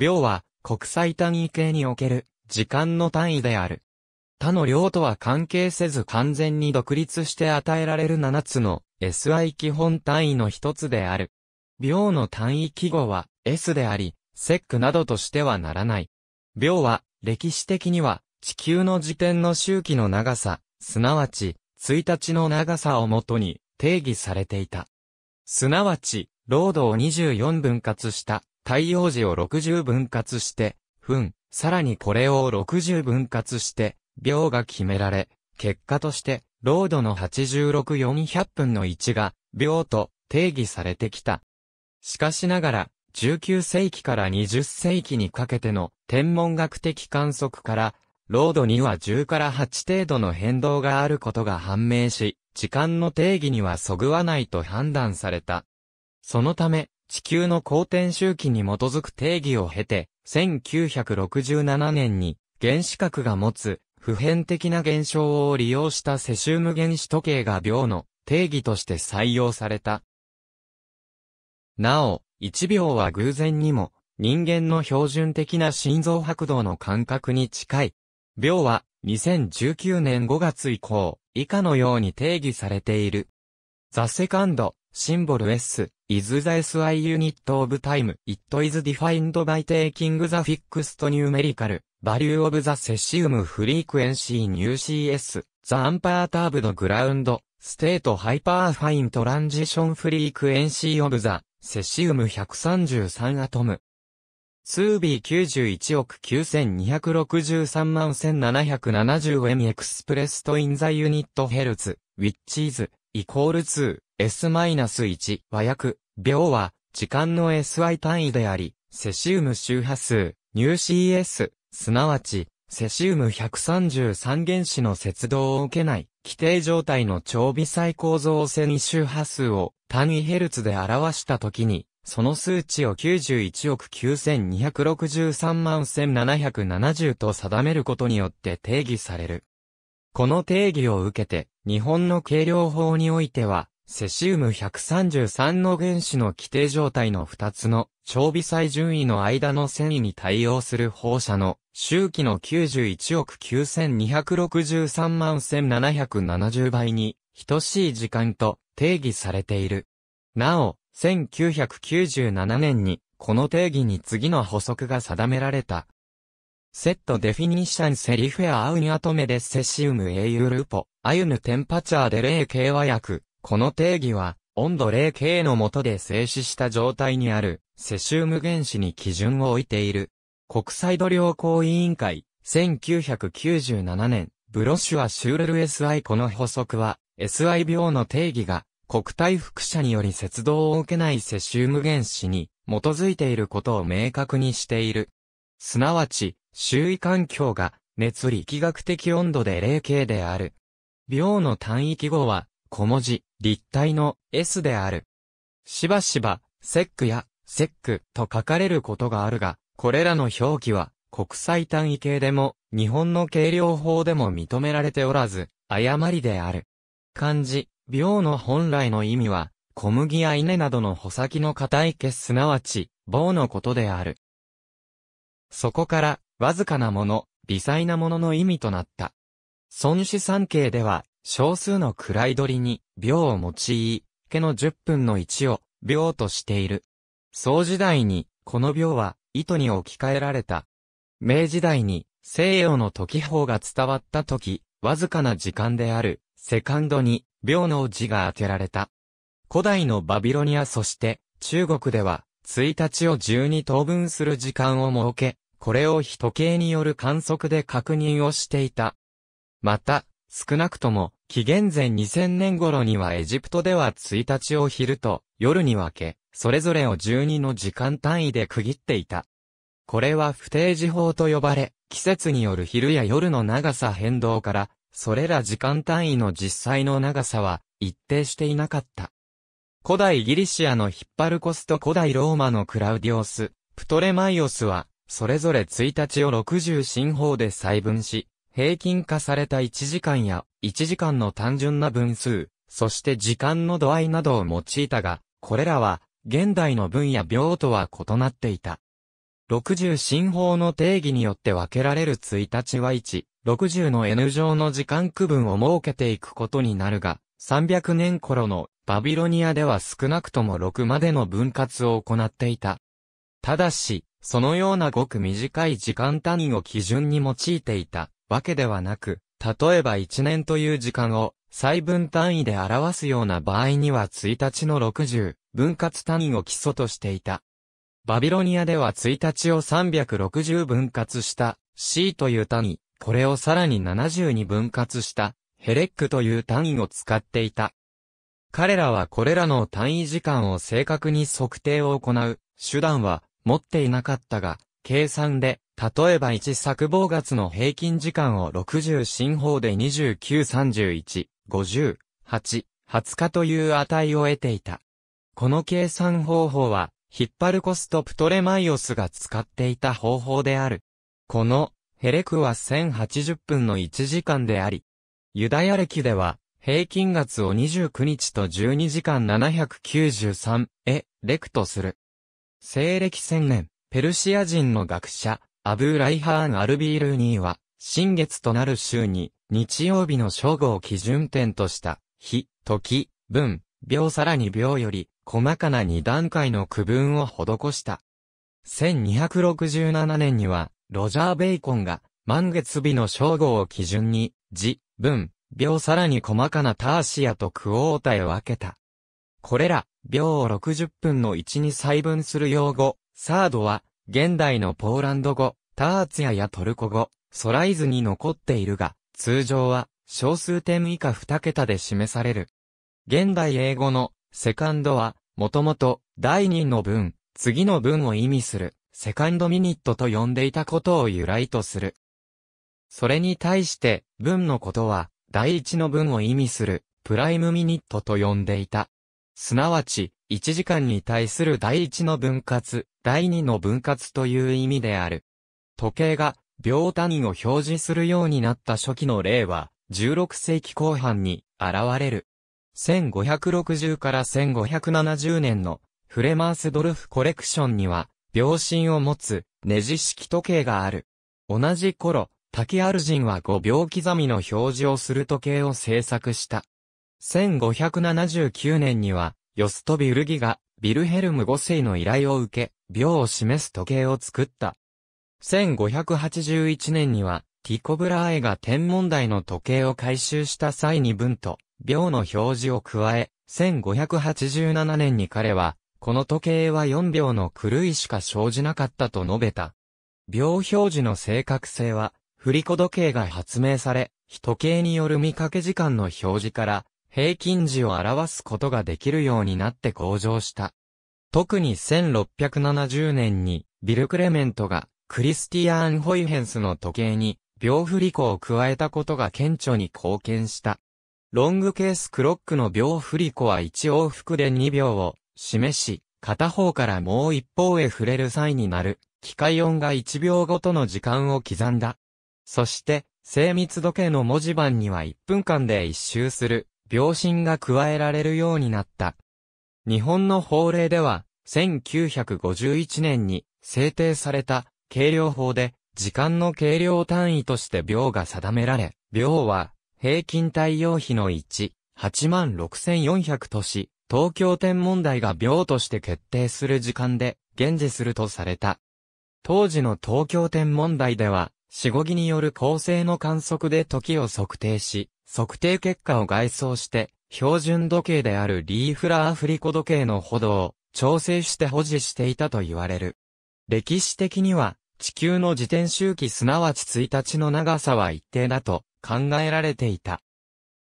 秒は国際単位系における時間の単位である。他の量とは関係せず完全に独立して与えられる7つの SI 基本単位の一つである。秒の単位記号は S であり、セックなどとしてはならない。秒は歴史的には地球の時点の周期の長さ、すなわち1日の長さをもとに定義されていた。すなわち、労働を24分割した太陽時を60分割して、分、さらにこれを60分割して、秒が決められ、結果として、ロードの86400分の1が、秒と定義されてきた。しかしながら、19世紀から20世紀にかけての天文学的観測から、ロードには10から8程度の変動があることが判明し、時間の定義にはそぐわないと判断された。そのため、地球の公転周期に基づく定義を経て、1967年に原子核が持つ普遍的な現象を利用したセシウム原子時計が秒の定義として採用された。なお、1秒は偶然にも人間の標準的な心臓拍動の感覚に近い。秒は2019年5月以降以下のように定義されている。ザ・セカンド、シンボル S is the SI unit of time. It is defined by taking the fixed numerical value of the cesium frequency new CS, the a m p e r turbed ground state hyperfine transition frequency of the cesium 133 atom. 数 B91 億9263万1770 M e e x p r s s エク in the unit hertz, which is イコール 2S-1 和訳、秒は、時間の SI 単位であり、セシウム周波数、ニュー CS、すなわち、セシウム133原子の接動を受けない、規定状態の超微細構造線周波数を単位ヘルツで表したときに、その数値を91億9263万1770と定めることによって定義される。この定義を受けて、日本の計量法においては、セシウム133の原子の規定状態の2つの超微細順位の間の繊維に対応する放射の周期の91億9263万1770倍に等しい時間と定義されている。なお、1997年にこの定義に次の補足が定められた。セットデフィニッシャンセリフェアアウニアトメデッセシウムエイユルポ、アユヌテンパチャーで霊系和訳。この定義は、温度霊系の下で静止した状態にある、セシウム原子に基準を置いている。国際度量衡委員会、1997年、ブロシュア・シュールル SI この補足は、SI 病の定義が、国体副者により接動を受けないセシウム原子に基づいていることを明確にしている。すなわち、周囲環境が熱力学的温度で0系である。秒の単位記号は、小文字、立体の S である。しばしば、セックや、セックと書かれることがあるが、これらの表記は、国際単位形でも、日本の計量法でも認められておらず、誤りである。漢字、秒の本来の意味は、小麦や稲などの穂先の硬い毛すなわち、棒のことである。そこから、わずかなもの、微細なものの意味となった。孫子三景では、少数の位取りに、秒を用い、家の十分の一を、秒としている。宋時代に、この秒は、糸に置き換えられた。明時代に、西洋の時法が伝わった時、わずかな時間である、セカンドに、秒の字が当てられた。古代のバビロニアそして、中国では、1日を12等分する時間を設け、これを人計による観測で確認をしていた。また、少なくとも、紀元前2000年頃にはエジプトでは1日を昼と夜に分け、それぞれを12の時間単位で区切っていた。これは不定時法と呼ばれ、季節による昼や夜の長さ変動から、それら時間単位の実際の長さは一定していなかった。古代ギリシアのヒッパルコスと古代ローマのクラウディオス、プトレマイオスはそれぞれ1日を60進法で細分し、平均化された1時間や1時間の単純な分数、そして時間の度合いなどを用いたが、これらは現代の分や秒とは異なっていた。60進法の定義によって分けられる1日は1、60の N 乗の時間区分を設けていくことになるが、300年頃のバビロニアでは少なくとも6までの分割を行っていた。ただし、そのようなごく短い時間単位を基準に用いていたわけではなく、例えば1年という時間を細分単位で表すような場合には1日の60分割単位を基礎としていた。バビロニアでは1日を360分割した C という単位、これをさらに70に分割したヘレックという単位を使っていた。彼らはこれらの単位時間を正確に測定を行う手段は持っていなかったが、計算で、例えば1作棒月の平均時間を60進法で29、31、58、20日という値を得ていた。この計算方法は、引っ張るコストプトレマイオスが使っていた方法である。この、ヘレクは1080分の1時間であり、ユダヤ歴では、平均月を29日と12時間793、え、レクとする。西暦1000年、ペルシア人の学者、アブー・ライハーン・アルビールーニーは、新月となる週に、日曜日の正午を基準点とした、日、時、分、秒さらに秒より、細かな2段階の区分を施した。1267年には、ロジャー・ベイコンが、満月日の正午を基準に、時、分、秒さらに細かなターシアとクオータへ分けた。これら、秒を60分の1に細分する用語、サードは、現代のポーランド語、ターツヤやトルコ語、ソライズに残っているが、通常は、小数点以下2桁で示される。現代英語の、セカンドは、もともと、第2の文、次の文を意味する、セカンドミニットと呼んでいたことを由来とする。それに対して、文のことは、第1の文を意味する、プライムミニットと呼んでいた。すなわち、1時間に対する第一の分割、第二の分割という意味である。時計が、秒単位を表示するようになった初期の例は、16世紀後半に現れる。1560から1570年のフレマースドルフコレクションには、秒針を持つネジ式時計がある。同じ頃、滝アルジンは5秒刻みの表示をする時計を制作した。1579年には、ヨストビウルギが、ビルヘルム5世の依頼を受け、秒を示す時計を作った。1581年には、ティコブラーエが天文台の時計を回収した際に分と、秒の表示を加え、1587年に彼は、この時計は4秒の狂いしか生じなかったと述べた。秒表示の正確性は、振り子時計が発明され、時計による見かけ時間の表示から、平均時を表すことができるようになって向上した。特に1670年にビル・クレメントがクリスティアーン・ホイヘンスの時計に秒振り子を加えたことが顕著に貢献した。ロングケースクロックの秒振り子は1往復で2秒を示し、片方からもう一方へ触れる際になる、機械音が1秒ごとの時間を刻んだ。そして、精密時計の文字盤には1分間で1周する、秒針が加えられるようになった。日本の法令では、1951年に制定された計量法で、時間の計量単位として秒が定められ、秒は平均対応比の1、86,400とし、東京天文台が秒として決定する時間で、現時するとされた。当時の東京天文台では、死後儀による構成の観測で時を測定し、測定結果を外装して、標準時計であるリーフラーフリコ時計の歩道を調整して保持していたと言われる。歴史的には、地球の自転周期すなわち1日の長さは一定だと考えられていた。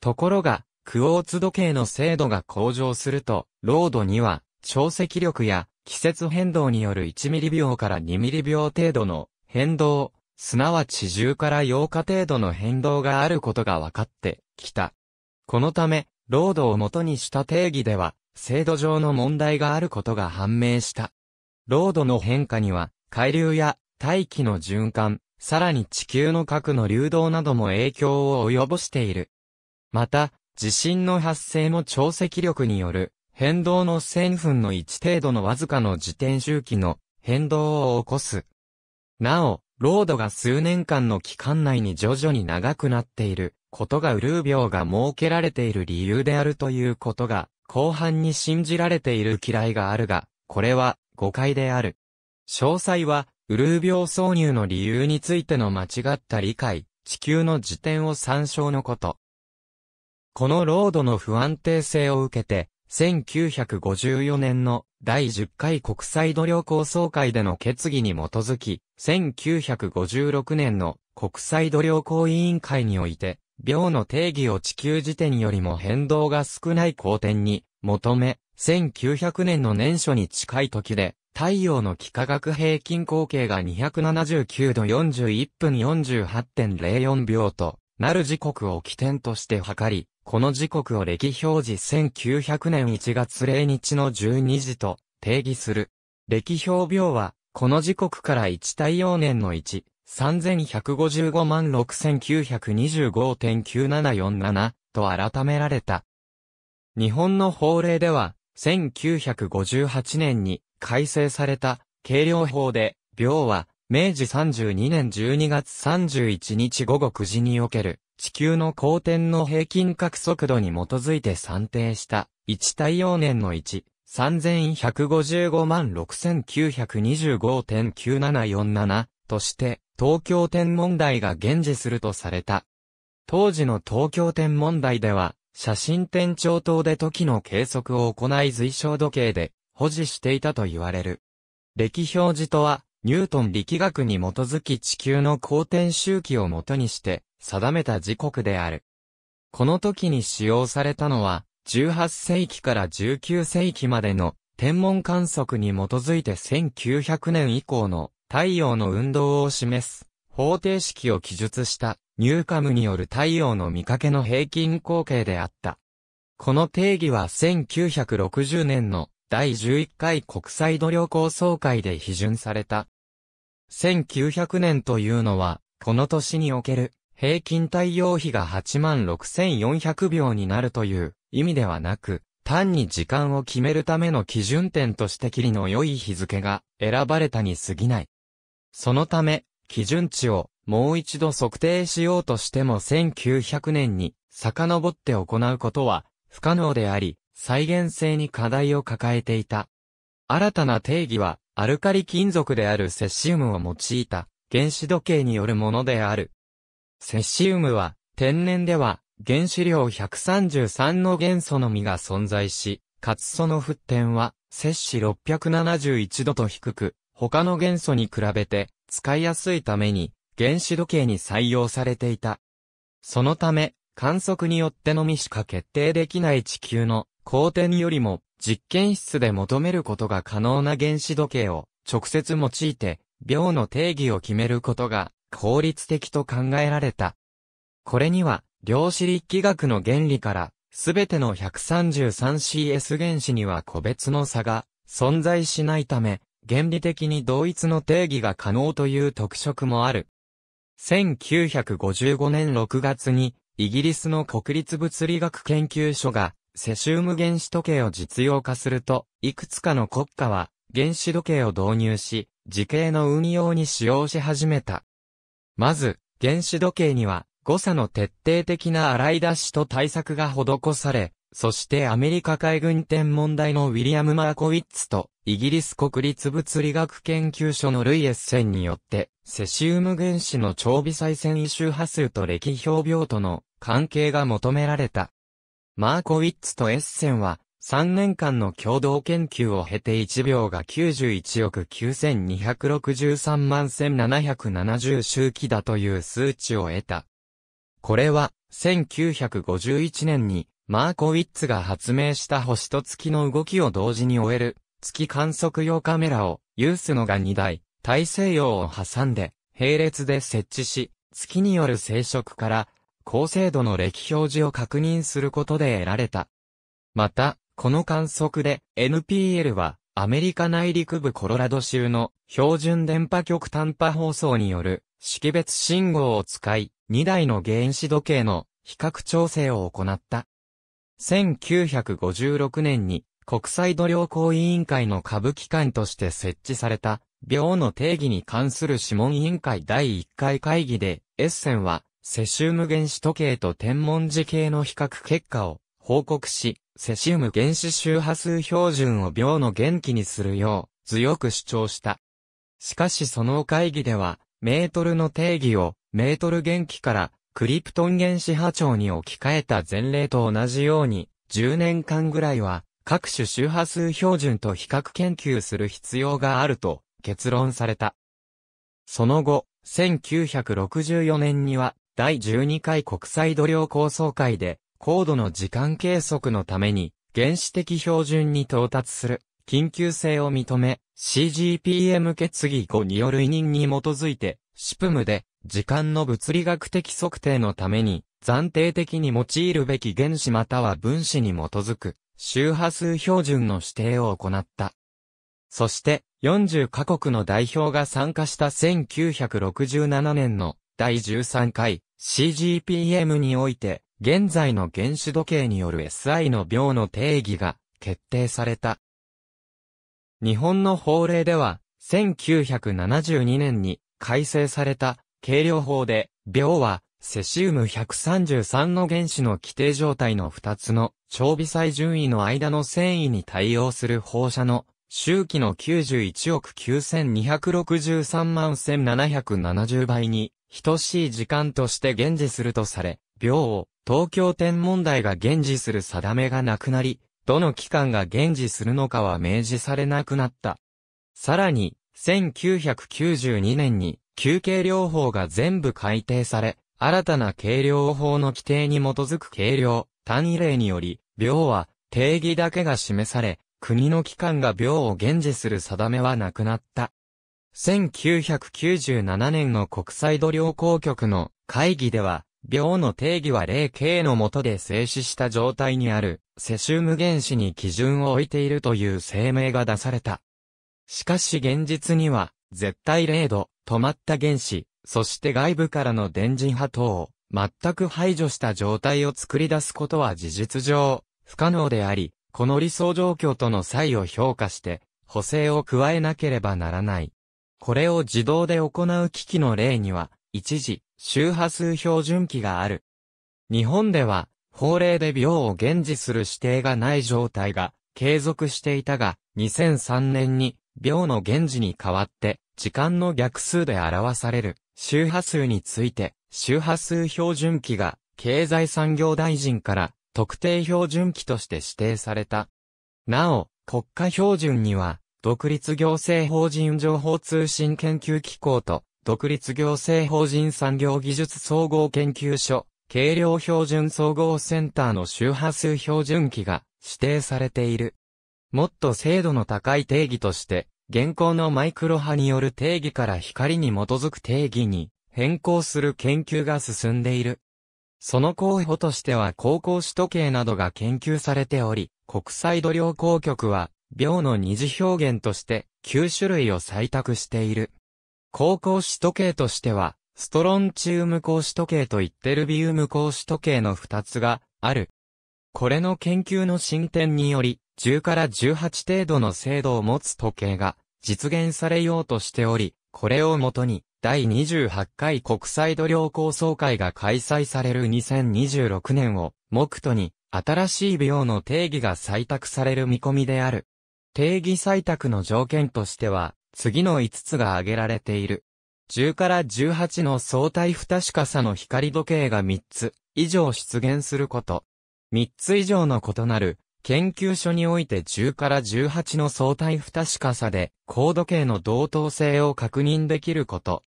ところが、クォーツ時計の精度が向上すると、ロードには、潮汐力や季節変動による1ミリ秒から2ミリ秒程度の変動、すなわち10から8日程度の変動があることが分かってきた。このため、ロードを元にした定義では、制度上の問題があることが判明した。ロードの変化には、海流や大気の循環、さらに地球の核の流動なども影響を及ぼしている。また、地震の発生も潮汐力による変動の1000分の1程度のわずかの自転周期の変動を起こす。なお、ロードが数年間の期間内に徐々に長くなっていることがウルー病が設けられている理由であるということが、後半に信じられている嫌いがあるが、これは誤解である。詳細は、ウルー病挿入の理由についての間違った理解、地球の辞典を参照のこと。このロードの不安定性を受けて、1954年の第10回国際度量交渉会での決議に基づき、1956年の国際度量交委員会において、秒の定義を地球時点よりも変動が少ない公転に求め、1900年の年初に近い時で、太陽の幾何学平均光景が279度41分48.04秒となる時刻を起点として測り、この時刻を歴表示1900年1月0日の12時と定義する。歴表秒は、この時刻から1太陽年の1、3155万6925.9747と改められた。日本の法令では、1958年に改正された計量法で、秒は明治32年12月31日午後9時における地球の公転の平均角速度に基づいて算定した、1太陽年の1、3155万6925.9747として、東京天問題が現時するとされた。当時の東京天問題では、写真天頂等で時の計測を行い随小時計で保持していたと言われる。歴表示とは、ニュートン力学に基づき地球の公転周期をもとにして、定めた時刻である。この時に使用されたのは、18世紀から19世紀までの天文観測に基づいて1900年以降の太陽の運動を示す方程式を記述したニューカムによる太陽の見かけの平均光景であった。この定義は1960年の第11回国際努力構想会で批准された。1900年というのは、この年における平均対応比が86,400秒になるという意味ではなく、単に時間を決めるための基準点としてきりの良い日付が選ばれたに過ぎない。そのため、基準値をもう一度測定しようとしても1900年に遡って行うことは不可能であり、再現性に課題を抱えていた。新たな定義は、アルカリ金属であるセシウムを用いた原子時計によるものである。セシウムは、天然では、原子量133の元素のみが存在し、かつその沸点は、摂氏671度と低く、他の元素に比べて、使いやすいために、原子時計に採用されていた。そのため、観測によってのみしか決定できない地球の光点よりも、実験室で求めることが可能な原子時計を直接用いて、秒の定義を決めることが効率的と考えられた。これには、量子力学の原理から、すべての 133CS 原子には個別の差が存在しないため、原理的に同一の定義が可能という特色もある。1955年6月に、イギリスの国立物理学研究所が、セシウム原子時計を実用化すると、いくつかの国家は、原子時計を導入し、時計の運用に使用し始めた。まず、原子時計には、誤差の徹底的な洗い出しと対策が施され、そしてアメリカ海軍天文台のウィリアム・マーコウィッツと、イギリス国立物理学研究所のルイエッセンによって、セシウム原子の超微細繊異周波数と歴表病との関係が求められた。マーコウィッツとセンは、3年間の共同研究を経て1秒が91億9263万1770周期だという数値を得た。これは、1951年に、マーコウィッツが発明した星と月の動きを同時に終える、月観測用カメラを、ユースのが2台、大西洋を挟んで、並列で設置し、月による生殖から、高精度の歴表示を確認することで得られた。また、この観測で NPL はアメリカ内陸部コロラド州の標準電波局短波放送による識別信号を使い2台の原子時計の比較調整を行った。1956年に国際度量衡委員会の下部機関として設置された、秒の定義に関する諮問委員会第1回会議で、エッセンは、セシウム原子時計と天文時計の比較結果を報告し、セシウム原子周波数標準を秒の元気にするよう強く主張した。しかしその会議では、メートルの定義をメートル元気からクリプトン原子波長に置き換えた前例と同じように、10年間ぐらいは各種周波数標準と比較研究する必要があると結論された。その後、1964年には第12回国際度量構想会で高度の時間計測のために、原始的標準に到達する、緊急性を認め、CGPM 決議後による委任に基づいて、シプムで、時間の物理学的測定のために、暫定的に用いるべき原子または分子に基づく、周波数標準の指定を行った。そして、40カ国の代表が参加した1967年の第13回 CGPM において、現在の原子時計による SI の秒の定義が決定された。日本の法令では、1972年に改正された計量法で、秒はセシウム133の原子の規定状態の2つの超微細順位の間の繊維に対応する放射の周期の91億9263万1770倍に等しい時間として現時するとされ、病を、東京天文台が現時する定めがなくなり、どの機関が現時するのかは明示されなくなった。さらに、1992年に、休憩療法が全部改定され、新たな計量法の規定に基づく計量、単位例により、病は定義だけが示され、国の機関が病を現時する定めはなくなった。1997年の国際度量公局の会議では、病の定義は霊系の下で静止した状態にある、セシウム原子に基準を置いているという声明が出された。しかし現実には、絶対0度、止まった原子、そして外部からの電磁波等を、全く排除した状態を作り出すことは事実上、不可能であり、この理想状況との差異を評価して、補正を加えなければならない。これを自動で行う機器の例には、一時、周波数標準器がある。日本では、法令で秒を現時する指定がない状態が継続していたが、2003年に秒の現時に代わって、時間の逆数で表される周波数について、周波数標準器が経済産業大臣から特定標準器として指定された。なお、国家標準には、独立行政法人情報通信研究機構と独立行政法人産業技術総合研究所、計量標準総合センターの周波数標準器が指定されている。もっと精度の高い定義として、現行のマイクロ波による定義から光に基づく定義に変更する研究が進んでいる。その候補としては高校首都計などが研究されており、国際度量公局は、秒の二次表現として9種類を採択している。高校子時計としては、ストロンチウム光子時計とイッテルビウム光子時計の二つがある。これの研究の進展により、10から18程度の精度を持つ時計が実現されようとしており、これをもとに、第28回国際度量構想会が開催される2026年を、目途に、新しい病の定義が採択される見込みである。定義採択の条件としては、次の5つが挙げられている。10から18の相対不確かさの光時計が3つ以上出現すること。3つ以上の異なる研究所において10から18の相対不確かさで高度計の同等性を確認できること。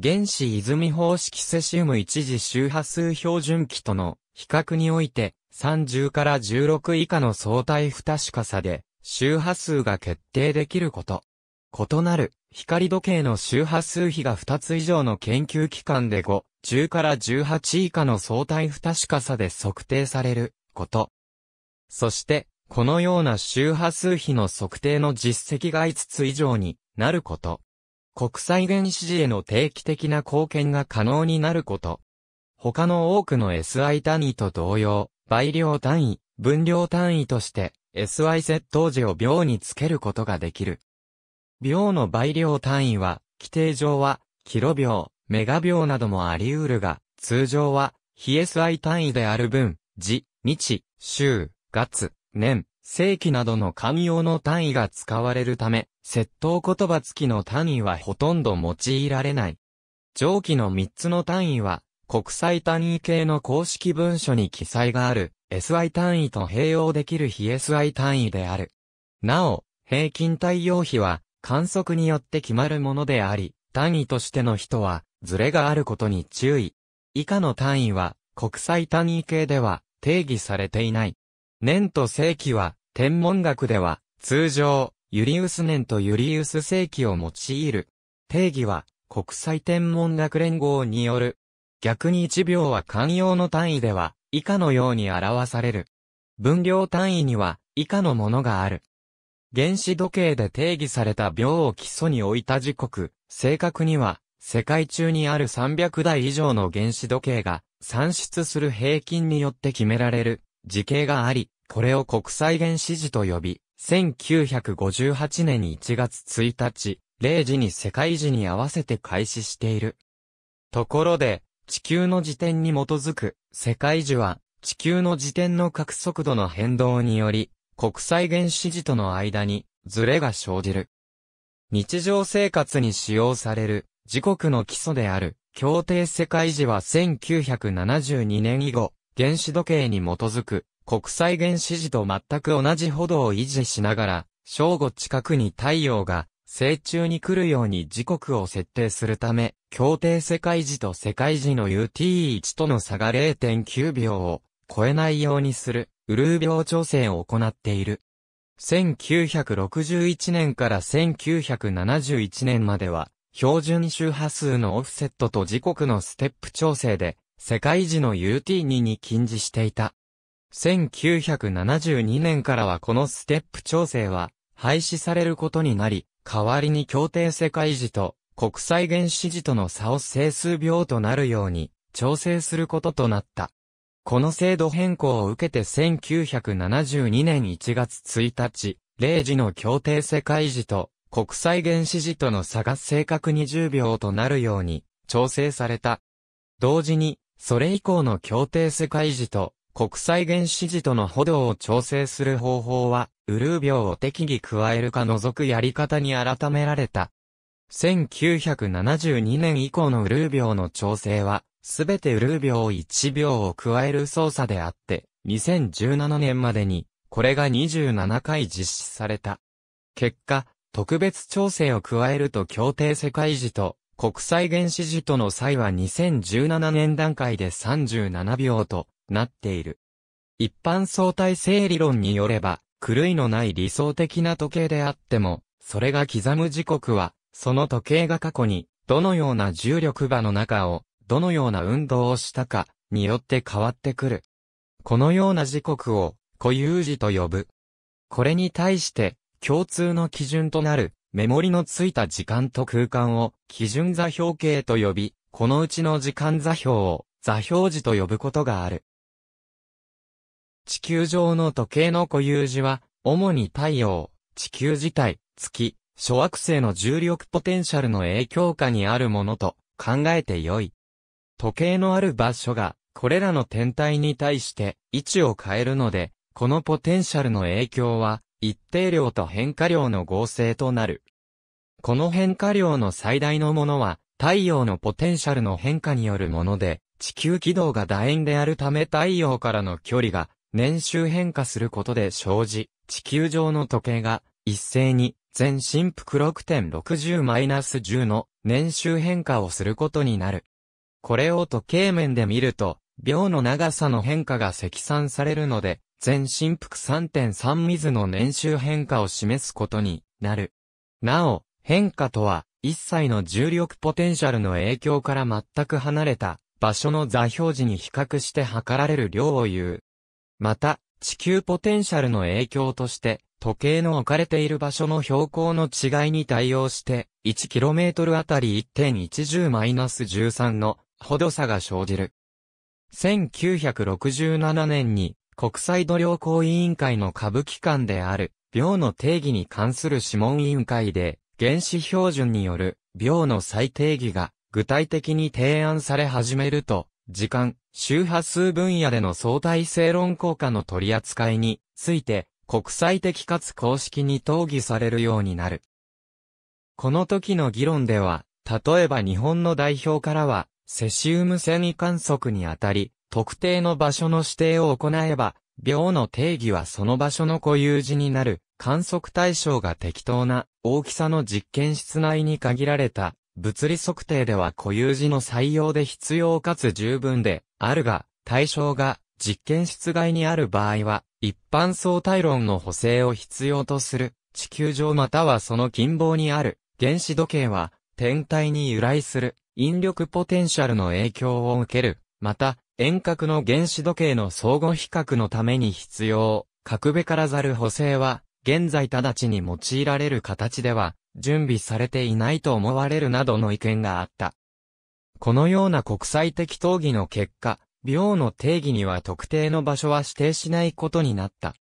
原子泉方式セシウム一次周波数標準器との比較において30から16以下の相対不確かさで周波数が決定できること。異なる光時計の周波数比が2つ以上の研究機関で5、10から18以下の相対不確かさで測定されること。そして、このような周波数比の測定の実績が5つ以上になること。国際原子時への定期的な貢献が可能になること。他の多くの SI 単位と同様、倍量単位、分量単位として SI 窃盗時を秒につけることができる。秒の倍量単位は、規定上は、キロ秒、メガ秒などもあり得るが、通常は、非 SI 単位である分、時、日、週、月、年、世紀などの慣用の単位が使われるため、窃盗言葉付きの単位はほとんど用いられない。上記の3つの単位は、国際単位系の公式文書に記載がある、SI 単位と併用できる非 SI 単位である。なお、平均対応比は、観測によって決まるものであり、単位としての人は、ズレがあることに注意。以下の単位は、国際単位系では、定義されていない。年と世紀は、天文学では、通常、ユリウス年とユリウス世紀を用いる。定義は、国際天文学連合による。逆に1秒は慣用の単位では、以下のように表される。分量単位には、以下のものがある。原子時計で定義された秒を基礎に置いた時刻、正確には、世界中にある300台以上の原子時計が、算出する平均によって決められる、時計があり、これを国際原子時と呼び、1958年1月1日、0時に世界時に合わせて開始している。ところで、地球の時点に基づく、世界時は、地球の時点の各速度の変動により、国際原子時との間に、ズレが生じる。日常生活に使用される、時刻の基礎である、協定世界時は1972年以後、原子時計に基づく、国際原子時と全く同じ歩道を維持しながら、正午近くに太陽が、正中に来るように時刻を設定するため、協定世界時と世界時の UT1 との差が0.9秒を超えないようにするうルー病調整を行っている。1961年から1971年までは、標準周波数のオフセットと時刻のステップ調整で、世界時の UT2 に禁じしていた。1972年からはこのステップ調整は廃止されることになり、代わりに協定世界時と国際原子時との差を整数秒となるように調整することとなった。この制度変更を受けて1972年1月1日、0時の協定世界時と国際原子時との差が正確に0秒となるように調整された。同時に、それ以降の協定世界時と国際原子時との歩道を調整する方法は、ウルー秒を適宜加えるか除くやり方に改められた。1972年以降のウルー秒の調整は、すべてルー秒1秒を加える操作であって、2017年までに、これが27回実施された。結果、特別調整を加えると協定世界時と国際原始時との際は2017年段階で37秒となっている。一般相対性理論によれば、狂いのない理想的な時計であっても、それが刻む時刻は、その時計が過去に、どのような重力場の中をどのような運動をしたかによって変わってくる。このような時刻を固有時と呼ぶ。これに対して共通の基準となるメモリのついた時間と空間を基準座標系と呼び、このうちの時間座標を座標時と呼ぶことがある。地球上の時計の固有時は、主に太陽、地球自体、月、諸惑星の重力ポテンシャルの影響下にあるものと考えてよい。時計のある場所が、これらの天体に対して位置を変えるので、このポテンシャルの影響は、一定量と変化量の合成となる。この変化量の最大のものは、太陽のポテンシャルの変化によるもので、地球軌道が楕円であるため太陽からの距離が年周変化することで生じ、地球上の時計が一斉に全振幅6.60-10の年周変化をすることになる。これを時計面で見ると、秒の長さの変化が積算されるので、全振幅3.3水の年収変化を示すことになる。なお、変化とは、一切の重力ポテンシャルの影響から全く離れた場所の座標時に比較して測られる量を言う。また、地球ポテンシャルの影響として、時計の置かれている場所の標高の違いに対応して、1km あたり1.10-13のほど差が生じる。1967年に国際度量衡委員会の下部機関である、病の定義に関する諮問委員会で、原子標準による病の再定義が具体的に提案され始めると、時間、周波数分野での相対性論効果の取り扱いについて、国際的かつ公式に討議されるようになる。この時の議論では、例えば日本の代表からは、セシウム繊維観測にあたり、特定の場所の指定を行えば、秒の定義はその場所の固有時になる、観測対象が適当な大きさの実験室内に限られた、物理測定では固有時の採用で必要かつ十分で、あるが、対象が実験室外にある場合は、一般相対論の補正を必要とする、地球上またはその近傍にある、原子時計は、天体に由来する引力ポテンシャルの影響を受ける。また、遠隔の原子時計の相互比較のために必要。角部からざる補正は、現在直ちに用いられる形では、準備されていないと思われるなどの意見があった。このような国際的討議の結果、秒の定義には特定の場所は指定しないことになった。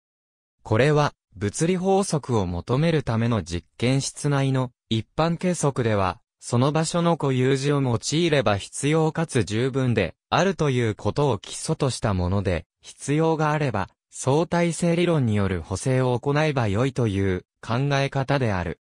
これは、物理法則を求めるための実験室内の一般計測では、その場所の固有字を用いれば必要かつ十分で、あるということを基礎としたもので、必要があれば、相対性理論による補正を行えば良いという考え方である。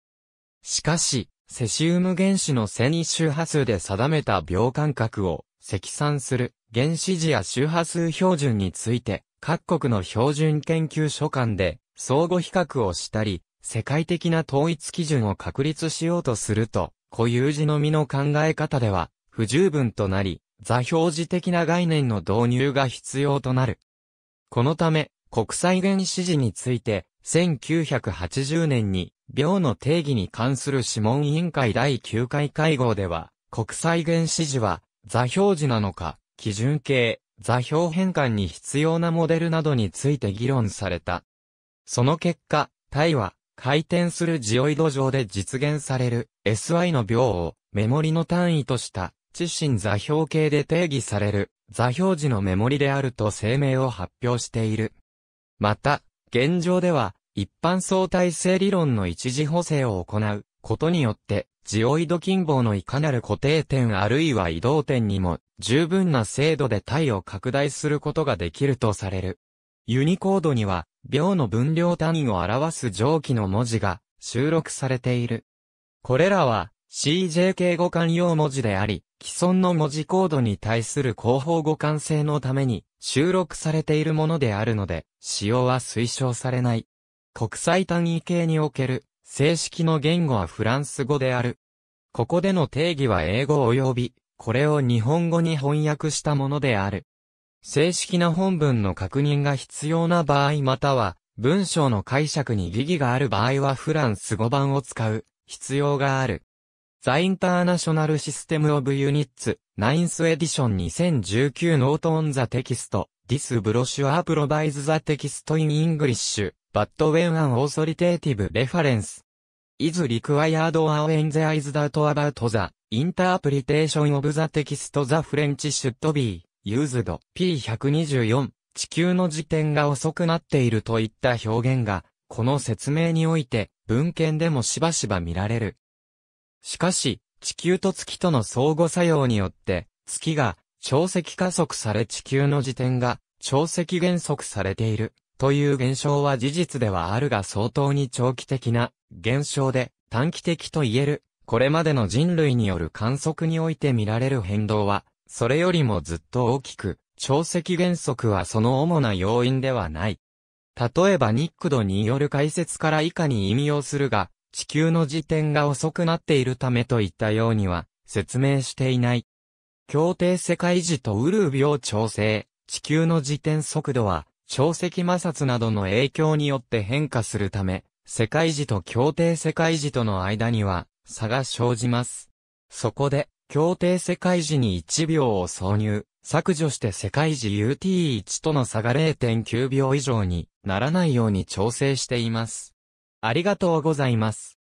しかし、セシウム原子の線維周波数で定めた秒間隔を積算する原子時や周波数標準について、各国の標準研究所間で相互比較をしたり、世界的な統一基準を確立しようとすると、固有字のみの考え方では不十分となり、座標字的な概念の導入が必要となる。このため、国際原子時について、1980年に、秒の定義に関する諮問委員会第9回会合では、国際原子時は、座標時なのか、基準形、座標変換に必要なモデルなどについて議論された。その結果、タイは、回転するジオイド上で実現される SI の秒をメモリの単位とした自身座標系で定義される座標時のメモリであると声明を発表している。また、現状では一般相対性理論の一時補正を行うことによってジオイド近傍のいかなる固定点あるいは移動点にも十分な精度で体を拡大することができるとされる。ユニコードには、秒の分量単位を表す上記の文字が収録されている。これらは CJK 互換用文字であり、既存の文字コードに対する広報互換性のために収録されているものであるので、使用は推奨されない。国際単位系における正式の言語はフランス語である。ここでの定義は英語及び、これを日本語に翻訳したものである。正式な本文の確認が必要な場合または、文章の解釈に疑義がある場合はフランス語版を使う必要がある。ザ・インターナショナル・システム・オブ・ユニッツ、ナインス・エディション2019ノート・オン・ザ・テキスト、ディス・ブロシュア・プロバイズ・ザ・テキスト・イン・イングリッシュ、バッド・ウェン・アン・オーソリテーティブ・レファレンス。イズ・リクワ u i r e d or in the is that about the interpretation of the text ユーズド P124 地球の時点が遅くなっているといった表現が、この説明において文献でもしばしば見られる。しかし、地球と月との相互作用によって、月が潮汐加速され地球の時点が潮汐減速されているという現象は事実ではあるが相当に長期的な現象で短期的と言える。これまでの人類による観測において見られる変動はそれよりもずっと大きく、潮汐原則はその主な要因ではない。例えばニックドによる解説から以下に引用するが、地球の時点が遅くなっているためといったようには説明していない。協定世界時とウルー秒調整、地球の時点速度は、潮汐摩擦などの影響によって変化するため、世界時と協定世界時との間には差が生じます。そこで、協定世界時に1秒を挿入、削除して世界時 UT1 との差が0.9秒以上にならないように調整しています。ありがとうございます。